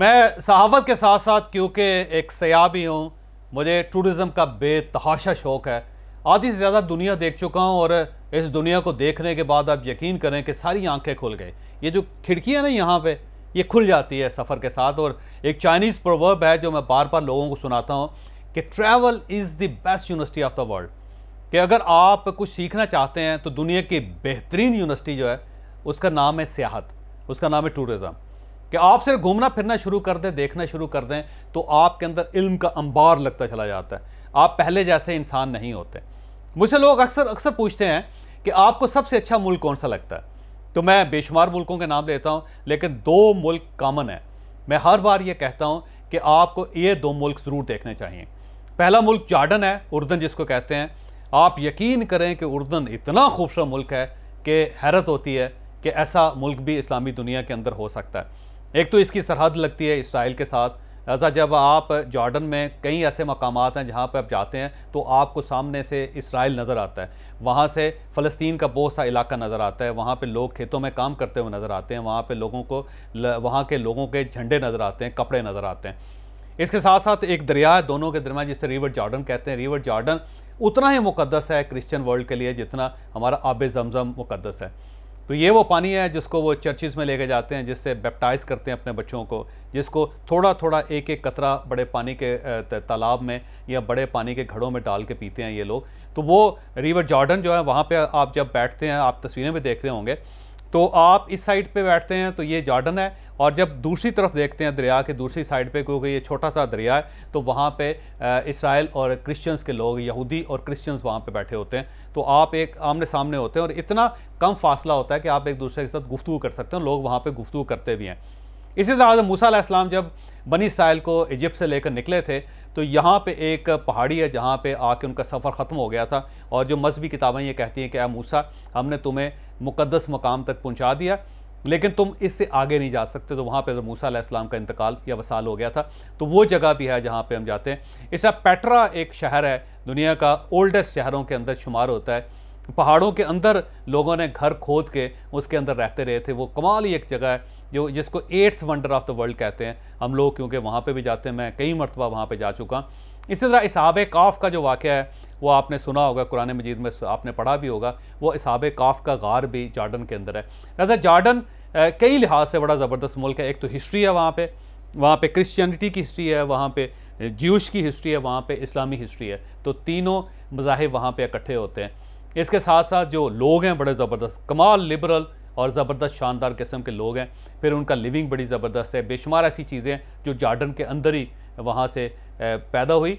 मैं सहावत के साथ साथ क्योंकि एक सयाह भी हूँ मुझे टूरिज़म का बेतहाशा शौक़ है आधी से ज़्यादा दुनिया देख चुका हूँ और इस दुनिया को देखने के बाद आप यकीन करें कि सारी आंखें खुल गई ये जो खिड़कियाँ ना यहाँ पे ये खुल जाती है सफ़र के साथ और एक चाइनीज़ प्रोवर्ब है जो मैं बार बार लोगों को सुनाता हूँ कि travel is the best university of the world कि अगर आप कुछ सीखना चाहते हैं तो दुनिया की बेहतरीन यूनिवर्सिटी जो है उसका नाम है सियाहत उसका नाम है टूरिज़म कि आप सिर्फ घूमना फिरना शुरू कर दें देखना शुरू कर दें तो आपके अंदर इल्म का अंबार लगता चला जाता है आप पहले जैसे इंसान नहीं होते मुझसे लोग अक्सर अक्सर पूछते हैं कि आपको सबसे अच्छा मुल्क कौन सा लगता है तो मैं बेशुमार मुल्कों के नाम लेता हूँ लेकिन दो मुल्क कामन है मैं हर बार ये कहता हूँ कि आपको ये दो मुल्क ज़रूर देखने चाहिए पहला मुल्क जार्डन है उर्दन जिसको कहते हैं आप यकीन करें कि उर्दन इतना खूबसूरत मुल्क है कि हैरत होती है कि ऐसा मुल्क भी इस्लामी दुनिया के अंदर हो सकता है एक तो इसकी सरहद लगती है इसराइल के साथ ऐसा जब आप जॉर्डन में कई ऐसे मकाम हैं जहाँ पर आप जाते हैं तो आपको सामने से इसराइल नज़र आता है वहाँ से फ़लस्तीन का बहुत सा इलाका नज़र आता है वहाँ पे लोग खेतों में काम करते हुए नज़र आते हैं वहाँ पे लोगों को वहाँ के लोगों के झंडे नज़र आते हैं कपड़े नज़र आते हैं इसके साथ साथ एक दरिया है दोनों के दरमियान जिसे रिवर जॉर्डन कहते हैं रिवर जॉर्डन उतना ही मुकदस है क्रिश्चियन वर्ल्ड के लिए जितना हमारा आब जमज़म मुकदस है तो ये वो पानी है जिसको वो चर्चिज़ में लेके जाते हैं जिससे बैप्टाइज़ करते हैं अपने बच्चों को जिसको थोड़ा थोड़ा एक एक कतरा बड़े पानी के तालाब में या बड़े पानी के घड़ों में डाल के पीते हैं ये लोग तो वो रिवर जॉर्डन जो है वहाँ पर आप जब बैठते हैं आप तस्वीरें भी देख रहे होंगे तो आप इस साइड पे बैठते हैं तो ये जार्डन है और जब दूसरी तरफ देखते हैं दरिया के दूसरी साइड पे क्योंकि ये छोटा सा दरिया है तो वहाँ पे इसराइल और क्रिश्चियंस के लोग यहूदी और क्रिश्चियंस वहाँ पे बैठे होते हैं तो आप एक आमने सामने होते हैं और इतना कम फासला होता है कि आप एक दूसरे के साथ गुफ्तु कर सकते हैं लोग वहाँ पर गुफ्तु करते भी हैं इसी तरह मूसा जब बनी इसराइल को इजिप्ट से लेकर निकले थे तो यहाँ पे एक पहाड़ी है जहाँ पे आके उनका सफ़र ख़त्म हो गया था और जो मजहबी किताबें ये कहती हैं कि मूसा हमने तुम्हें मुकदस मकाम तक पहुँचा दिया लेकिन तुम इससे आगे नहीं जा सकते तो वहाँ पर मूसा मूसम का इंतकाल या वसाल हो गया था तो वो जगह भी है जहाँ पे हम जाते हैं इसका पेट्रा एक शहर है दुनिया का ओल्डेस्ट शहरों के अंदर शुमार होता है पहाड़ों के अंदर लोगों ने घर खोद के उसके अंदर रहते रहे थे वो कमाल ही एक जगह है जो जिसको eighth wonder of the world कहते हैं हम लोग क्योंकि वहाँ पर भी जाते हैं मैं कई मरतबा वहाँ पर जा चुका इसी तरह इसहाब काफ का जो वाक़ है वो आपने सुना होगा कुरान मजीद में आपने पढ़ा भी होगा वो इसहाब काफ का गार भी जार्डन के अंदर है लिहाजा जार्डन कई लिहाज से बड़ा ज़बरदस्त मुल्क है एक तो हिस्ट्री है वहाँ पर वहाँ पर क्रिश्चियनिटी की हिस्ट्री है वहाँ पर ज्यूश की हिस्ट्री है वहाँ पर इस्लामी हिस्ट्री है तो तीनों मज़ाहब वहाँ पर इकट्ठे होते हैं इसके साथ साथ जो लोग हैं बड़े ज़बरदस्त कमाल लिबरल और ज़बरदस्त शानदार किस्म के लोग हैं फिर उनका लिविंग बड़ी ज़बरदस्त है बेशुमार ऐसी चीज़ें जो जार्डन के अंदर ही वहाँ से पैदा हुई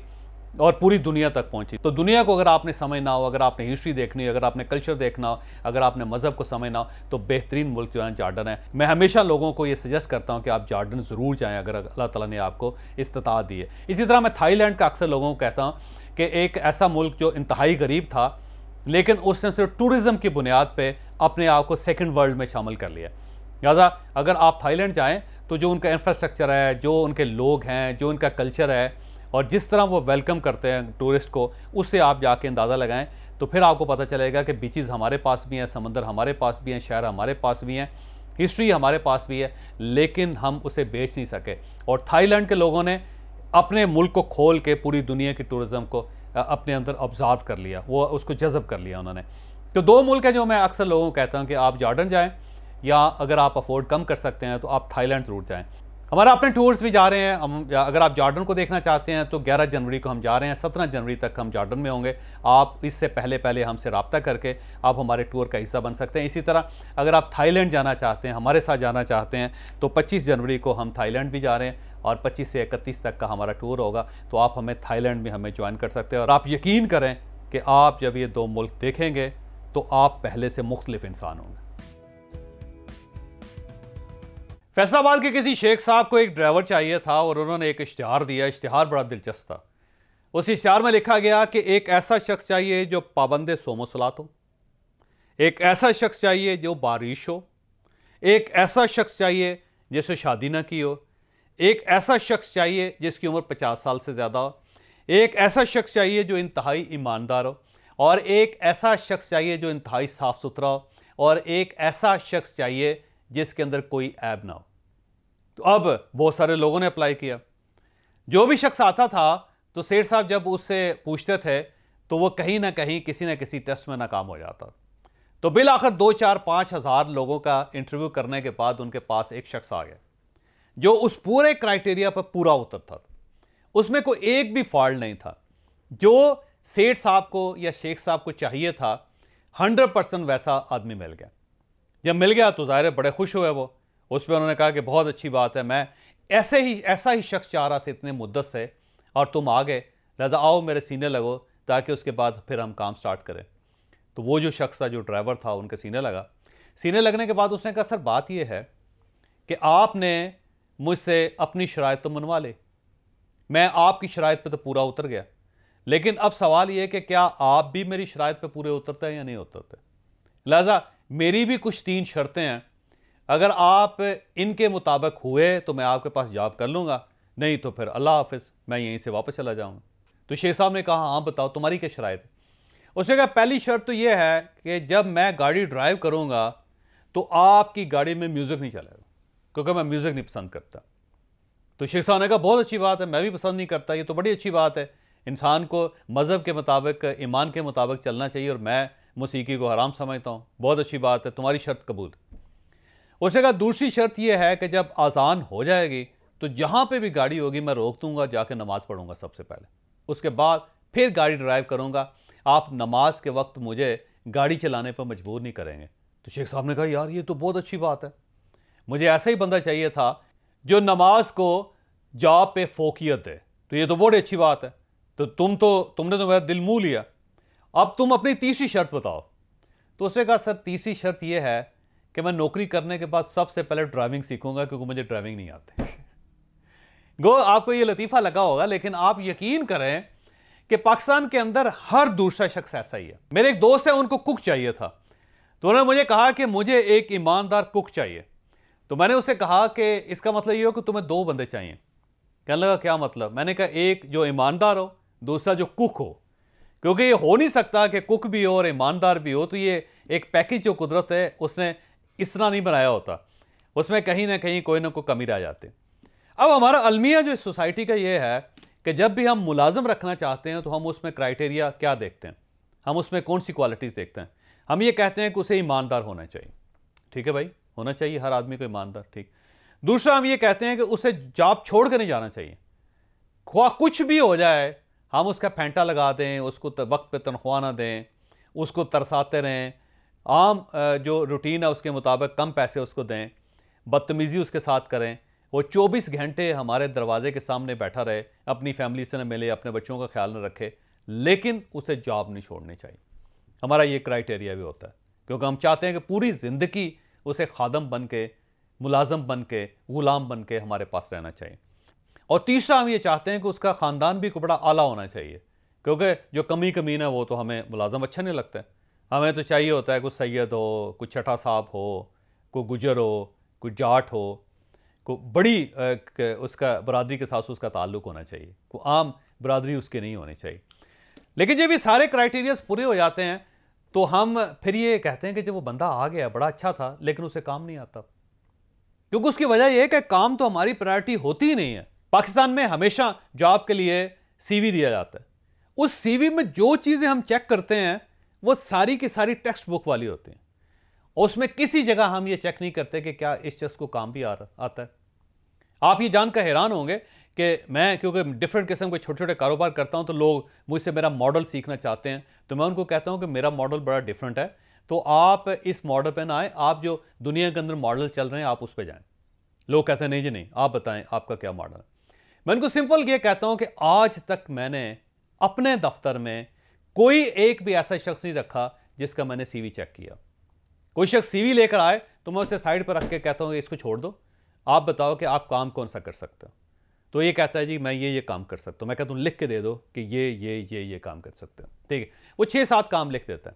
और पूरी दुनिया तक पहुंची तो दुनिया को अगर आपने समझना हो अगर आपने हिस्ट्री देखनी हो अगर आपने कल्चर देखना हो अगर आपने मज़हब को समझना हो तो बेहतरीन मुल्क जो है जार्डन है मैं हमेशा लोगों को ये सजेस्ट करता हूँ कि आप जार्डन ज़रूर जाएँ अगर अल्लाह ताला ने आपको इस्तात दी है इसी तरह मैं थाईलैंड का अक्सर लोगों को कहता हूँ कि एक ऐसा मुल्क जो इंतहाई गरीब था लेकिन उसने सिर्फ टूरिज़म की बुनियाद पर अपने आप को सेकेंड वर्ल्ड में शामिल कर लिया लिहाजा अगर आप थाईलैंड जाएँ तो जो उनका इंफ्रास्ट्रक्चर है जो उनके लोग हैं जो उनका कल्चर है और जिस तरह वो वेलकम करते हैं टूरिस्ट को उससे आप जाके अंदाज़ा लगाएं तो फिर आपको पता चलेगा कि बीचेस हमारे पास भी हैं समंदर हमारे पास भी हैं शहर हमारे पास भी हैं हिस्ट्री हमारे पास भी है लेकिन हम उसे बेच नहीं सके और थाईलैंड के लोगों ने अपने मुल्क को खोल के पूरी दुनिया की टूरिज़म को अपने अंदर ऑब्ज़र्व कर लिया वो उसको जज़ब कर लिया उन्होंने तो दो मुल्क हैं जो मैं अक्सर लोगों को कहता हूँ कि आप जॉर्डन जाएँ या अगर आप अफोर्ड कम कर सकते हैं तो आप थाईलैंड ज़रूर जाएँ हमारा अपने टूर्स भी जा रहे हैं हम अगर आप जॉर्डन को देखना चाहते हैं तो 11 जनवरी को हम जा रहे हैं 17 जनवरी तक हम जॉर्डन में होंगे आप इससे पहले पहले हमसे रबता करके आप हमारे टूर का हिस्सा बन सकते हैं इसी तरह अगर आप थाईलैंड जाना चाहते हैं हमारे साथ जाना चाहते हैं तो पच्चीस जनवरी को हम थाईलैंड भी जा रहे हैं और 25 से इकतीस तक का हमारा टूर होगा तो आप हमें थाईलैंड में हमें ज्वाइन कर सकते हैं और आप यकीन करें कि आप जब ये दो मुल्क देखेंगे तो आप पहले से मुख्तलिफ इंसान होंगे फैसलाबाद के किसी शेख साहब को एक ड्राइवर चाहिए था और उन्होंने एक इश्तहार दिया इश्तहार बड़ा दिलचस्प था उस इश्तहार में लिखा गया कि एक ऐसा शख्स चाहिए जो पाबंद सोमोसलात हो एक ऐसा शख्स चाहिए जो बारिश हो एक ऐसा शख्स चाहिए जिसे शादी ना की हो एक ऐसा शख्स चाहिए जिसकी उम्र पचास साल से ज़्यादा हो एक ऐसा शख्स चाहिए जो इंतहाई ईमानदार हो और एक ऐसा शख्स चाहिए जो इंतहाई साफ़ सुथरा हो और एक ऐसा शख्स चाहिए जिसके अंदर कोई ऐब ना हो तो अब बहुत सारे लोगों ने अप्लाई किया जो भी शख्स आता था तो सेठ साहब जब उससे पूछते थे तो वो कहीं ना कहीं किसी ना किसी टेस्ट में नाकाम हो जाता तो बिल आखिर दो चार पाँच हज़ार लोगों का इंटरव्यू करने के बाद उनके पास एक शख्स आ गया जो उस पूरे क्राइटेरिया पर पूरा उतरता था उसमें कोई एक भी फॉल्ट नहीं था जो सेठ साहब को या शेख साहब को चाहिए था हंड्रेड परसेंट वैसा आदमी मिल गया जब मिल गया तो ज़ाहिर बड़े खुश हुए वो उस पर उन्होंने कहा कि बहुत अच्छी बात है मैं ऐसे ही ऐसा ही शख्स चाह रहा था इतने मुद्दत से और तुम आ गए लदा आओ मेरे सीने लगो ताकि उसके बाद फिर हम काम स्टार्ट करें तो वो जो शख्स था जो ड्राइवर था उनके सीने लगा सीने लगने के बाद उसने कहा सर बात यह है कि आपने मुझसे अपनी शराय तो मनवा ली मैं आपकी शराय पर तो पूरा उतर गया लेकिन अब सवाल यह कि क्या आप भी मेरी शराय पर पूरे उतरते हैं या नहीं उतरते लिहाजा मेरी भी कुछ तीन शर्तें हैं अगर आप इनके मुताबिक हुए तो मैं आपके पास जॉब कर लूँगा नहीं तो फिर अल्लाह हाफिज़ मैं यहीं से वापस चला जाऊँगा तो शेख साहब ने कहा हाँ बताओ तुम्हारी क्या है उसने कहा पहली शर्त तो ये है कि जब मैं गाड़ी ड्राइव करूँगा तो आपकी गाड़ी में म्यूज़िक नहीं चलेगा क्योंकि मैं म्यूज़िक नहीं पसंद करता तो शेख साहब ने कहा बहुत अच्छी बात है मैं भी पसंद नहीं करता ये तो बड़ी अच्छी बात है इंसान को मज़हब के मुताबिक ईमान के मुताबिक चलना चाहिए और मैं मौसीकी को हराम समझता हूँ बहुत अच्छी बात है तुम्हारी शर्त कबूल उसने कहा दूसरी शर्त यह है कि जब आसान हो जाएगी तो जहाँ पर भी गाड़ी होगी मैं रोक दूँगा जाके नमाज़ पढ़ूँगा सबसे पहले उसके बाद फिर गाड़ी ड्राइव करूँगा आप नमाज के वक्त मुझे गाड़ी चलाने पर मजबूर नहीं करेंगे तो शेख साहब ने कहा यार ये तो बहुत अच्छी बात है मुझे ऐसा ही बंदा चाहिए था जो नमाज को जॉब पे फोकियत दे तो ये तो बहुत अच्छी बात है तो तुम तो तुमने तो मेरा दिल मुँह लिया अब तुम अपनी तीसरी शर्त बताओ तो उसने कहा सर तीसरी शर्त यह है कि मैं नौकरी करने के बाद सबसे पहले ड्राइविंग सीखूंगा क्योंकि मुझे ड्राइविंग नहीं आती गो आपको ये लतीफ़ा लगा होगा लेकिन आप यकीन करें कि पाकिस्तान के अंदर हर दूसरा शख्स ऐसा ही है मेरे एक दोस्त है उनको कुक चाहिए था तो उन्होंने मुझे कहा कि मुझे एक ईमानदार कुक चाहिए तो मैंने उससे कहा कि इसका मतलब ये हो कि तुम्हें दो बंदे चाहिए कहने लगा क्या मतलब मैंने कहा एक जो ईमानदार हो दूसरा जो कुक हो क्योंकि ये हो नहीं सकता कि कुक भी हो और ईमानदार भी हो तो ये एक पैकेज जो कुदरत है उसने इस तरह नहीं बनाया होता उसमें कहीं ना कहीं कोई ना कोई कमी रह जाती अब हमारा अलमिया जो इस सोसाइटी का ये है कि जब भी हम मुलाजम रखना चाहते हैं तो हम उसमें क्राइटेरिया क्या देखते हैं हम उसमें कौन सी क्वालिटीज़ देखते हैं हम ये कहते हैं कि उसे ईमानदार होना चाहिए ठीक है भाई होना चाहिए हर आदमी को ईमानदार ठीक दूसरा हम ये कहते हैं कि उसे जॉब छोड़ कर नहीं जाना चाहिए ख्वा कुछ भी हो जाए हम उसका फेंटा लगा दें उसको वक्त पर तनख्वाह ना दें उसको तरसाते रहें आम जो रूटीन है उसके मुताबिक कम पैसे उसको दें बदतमीज़ी उसके साथ करें वो 24 घंटे हमारे दरवाजे के सामने बैठा रहे अपनी फैमिली से न मिले अपने बच्चों का ख्याल न रखे लेकिन उसे जॉब नहीं छोड़नी चाहिए हमारा ये क्राइटेरिया भी होता है क्योंकि हम चाहते हैं कि पूरी ज़िंदगी उसे खादम बन के मुलाजम बन के ग़ुलाम बन के हमारे पास रहना चाहिए और तीसरा हम ये चाहते हैं कि उसका ख़ानदान भी कपड़ा आला होना चाहिए क्योंकि जो कमी कमीन है वो तो हमें मुलाजम अच्छा नहीं लगता हमें तो चाहिए होता है कुछ सैयद हो कुछ छठा साहब हो कोई गुजर हो कोई जाट हो को बड़ी उसका बरदरी के साथ उसका ताल्लुक होना चाहिए को आम बरदरी उसके नहीं होनी चाहिए लेकिन जब ये सारे क्राइटेरियाज पूरे हो जाते हैं तो हम फिर ये कहते हैं कि जब वो बंदा आ गया बड़ा अच्छा था लेकिन उसे काम नहीं आता क्योंकि उसकी वजह यह है कि काम तो हमारी प्रायोरिटी होती ही नहीं है पाकिस्तान में हमेशा जॉब के लिए सीवी दिया जाता है उस सीवी में जो चीज़ें हम चेक करते हैं वो सारी की सारी टेक्स्ट बुक वाली होती हैं और उसमें किसी जगह हम ये चेक नहीं करते कि क्या इस चीज़ को काम भी आ रहा आता है आप ये जानकर हैरान होंगे कि मैं क्योंकि डिफरेंट किस्म के छोटे छोटे कारोबार करता हूँ तो लोग मुझसे मेरा मॉडल सीखना चाहते हैं तो मैं उनको कहता हूँ कि मेरा मॉडल बड़ा डिफरेंट है तो आप इस मॉडल पर ना आए आप जो दुनिया के अंदर मॉडल चल रहे हैं आप उस पर जाएँ लोग कहते हैं नहीं जी नहीं आप बताएं आपका क्या मॉडल है मैं इनको सिंपल ये कहता हूं कि आज तक मैंने अपने दफ्तर में कोई एक भी ऐसा शख्स नहीं रखा जिसका मैंने सीवी चेक किया कोई शख्स सीवी लेकर आए तो मैं उसे साइड पर रख के कहता हूँ इसको छोड़ दो आप बताओ कि आप काम कौन सा कर सकते हो तो ये कहता है जी मैं ये ये काम कर सकता हूँ तो मैं कहता हूँ लिख के दे दो कि ये ये ये ये काम कर सकते हो ठीक है वो छः सात काम लिख देता है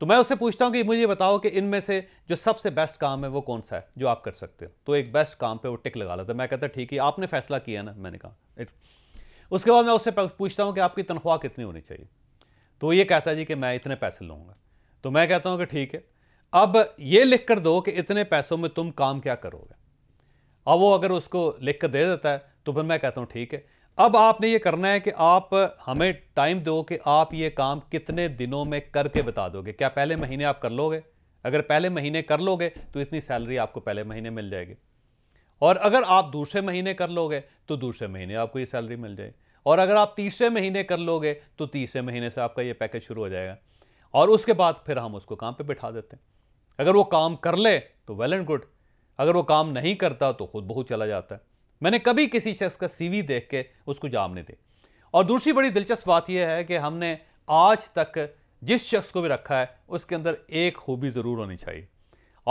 तो मैं उससे पूछता हूँ कि मुझे बताओ कि इनमें से जो सबसे बेस्ट काम है वो कौन सा है जो आप कर सकते हो तो एक बेस्ट काम पे वो टिक लगा लेता मैं कहता ठीक है आपने फैसला किया ना मैंने कहा उसके बाद मैं उससे पूछता हूँ कि आपकी तनख्वाह कितनी होनी चाहिए तो ये कहता है जी कि मैं इतने पैसे लूँगा तो मैं कहता हूँ कि ठीक है अब ये लिख कर दो कि इतने पैसों में तुम काम क्या करोगे अब वो अगर उसको लिख कर दे देता है तो फिर मैं कहता हूँ ठीक है अब आपने ये करना है कि आप हमें टाइम दो कि आप ये काम कितने दिनों में करके बता दोगे क्या पहले महीने आप कर लोगे अगर पहले महीने कर लोगे तो इतनी सैलरी आपको पहले महीने मिल जाएगी और अगर आप दूसरे महीने कर लोगे तो दूसरे महीने आपको ये सैलरी मिल जाएगी और अगर आप तीसरे महीने कर लोगे तो तीसरे महीने से आपका ये पैकेज शुरू हो जाएगा और उसके बाद फिर हम उसको काम पर बिठा देते हैं अगर वो काम कर ले तो वेल एंड गुड अगर वो काम नहीं करता तो खुद बहुत चला जाता है मैंने कभी किसी शख्स का सीवी देख के उसको जाम नहीं दे और दूसरी बड़ी दिलचस्प बात यह है कि हमने आज तक जिस शख्स को भी रखा है उसके अंदर एक खूबी ज़रूर होनी चाहिए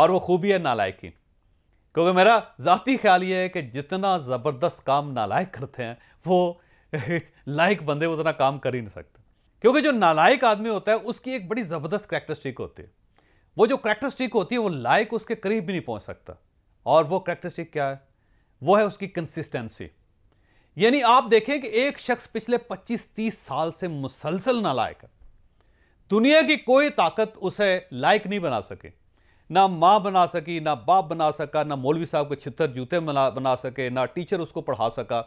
और वो खूबी है नालायकी क्योंकि मेरा ज़ाती ख्याल ये है कि जितना ज़बरदस्त काम नालायक करते हैं वो लायक बंदे उतना काम कर ही नहीं सकते क्योंकि जो नालायक आदमी होता है उसकी एक बड़ी ज़बरदस्त करैक्टरिस्टिक होती है वो जो करैक्टरिस्टिक होती है वो लायक उसके करीब भी नहीं पहुँच सकता और वो करैक्टरिस्टिक क्या है वो है उसकी कंसिस्टेंसी यानी आप देखें कि एक शख्स पिछले 25-30 साल से मुसलसल नालायक है दुनिया की कोई ताकत उसे लायक नहीं बना सके ना माँ बना सकी ना बाप बना सका ना मौलवी साहब के छितर जूते बना बना सके ना टीचर उसको पढ़ा सका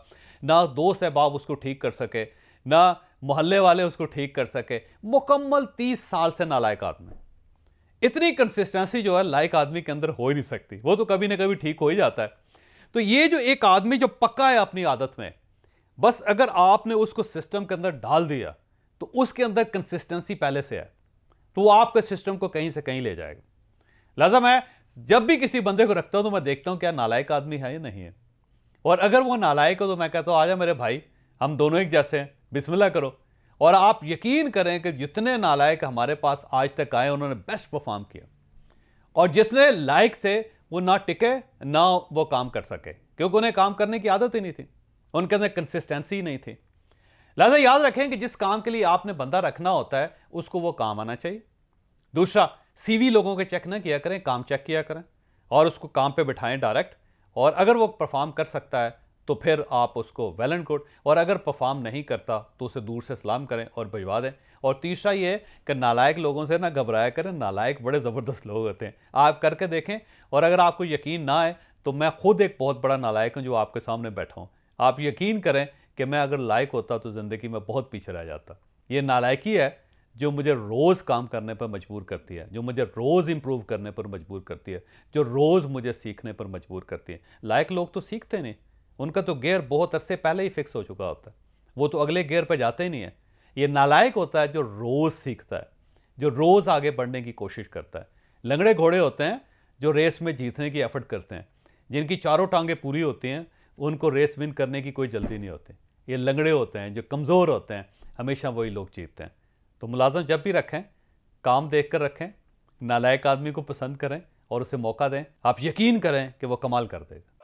ना दोस्त अहबाब उसको ठीक कर सके ना मोहल्ले वाले उसको ठीक कर सके मुकम्मल तीस साल से नालायक आदमी इतनी कंसिस्टेंसी जो है लायक आदमी के अंदर हो ही नहीं सकती वो तो कभी ना कभी ठीक हो ही जाता है तो ये जो एक आदमी जो पक्का है अपनी आदत में बस अगर आपने उसको सिस्टम के अंदर डाल दिया तो उसके अंदर कंसिस्टेंसी पहले से है तो आपके सिस्टम को कहीं से कहीं ले जाएगा लिहाजा मैं जब भी किसी बंदे को रखता हूं तो मैं देखता हूं क्या नालायक आदमी है या नहीं है और अगर वो नालायक हो तो मैं कहता हूं आजा मेरे भाई हम दोनों एक जैसे हैं बिस्मिल्लाह करो और आप यकीन करें कि जितने नालायक हमारे पास आज तक आए उन्होंने बेस्ट परफॉर्म किया और जितने लायक थे वो ना टिके ना वो काम कर सके क्योंकि उन्हें काम करने की आदत ही नहीं थी उनके अंदर कंसिस्टेंसी नहीं थी लिहाजा याद रखें कि जिस काम के लिए आपने बंदा रखना होता है उसको वो काम आना चाहिए दूसरा सीवी लोगों के चेक ना किया करें काम चेक किया करें और उसको काम पे बिठाएं डायरेक्ट और अगर वो परफॉर्म कर सकता है तो फिर आप उसको वेल एंड गुड और अगर परफॉर्म नहीं करता तो उसे दूर से सलाम करें और भिजवा दें और तीसरा ये कि नालायक लोगों से ना घबराया करें नालायक बड़े ज़बरदस्त लोग होते हैं आप करके देखें और अगर आपको यकीन ना आए तो मैं खुद एक बहुत बड़ा नालायक हूँ जो आपके सामने बैठा हूँ आप यकीन करें कि मैं अगर लायक होता तो ज़िंदगी में बहुत पीछे रह जाता ये नालायकी है जो मुझे रोज़ काम करने पर मजबूर करती है जो मुझे रोज़ इम्प्रूव करने पर मजबूर करती है जो रोज़ मुझे सीखने पर मजबूर करती है लायक लोग तो सीखते नहीं उनका तो गेयर बहुत अरसे पहले ही फिक्स हो चुका होता है वो तो अगले गेयर पर जाते ही नहीं है ये नालायक होता है जो रोज़ सीखता है जो रोज़ आगे बढ़ने की कोशिश करता है लंगड़े घोड़े होते हैं जो रेस में जीतने की एफर्ट करते हैं जिनकी चारों टांगें पूरी होती हैं उनको रेस विन करने की कोई जल्दी नहीं होती ये लंगड़े होते हैं जो कमज़ोर होते हैं हमेशा वही लोग जीतते हैं तो मुलाजम जब भी रखें काम देख कर रखें नालायक आदमी को पसंद करें और उसे मौका दें आप यकीन करें कि वो कमाल कर देगा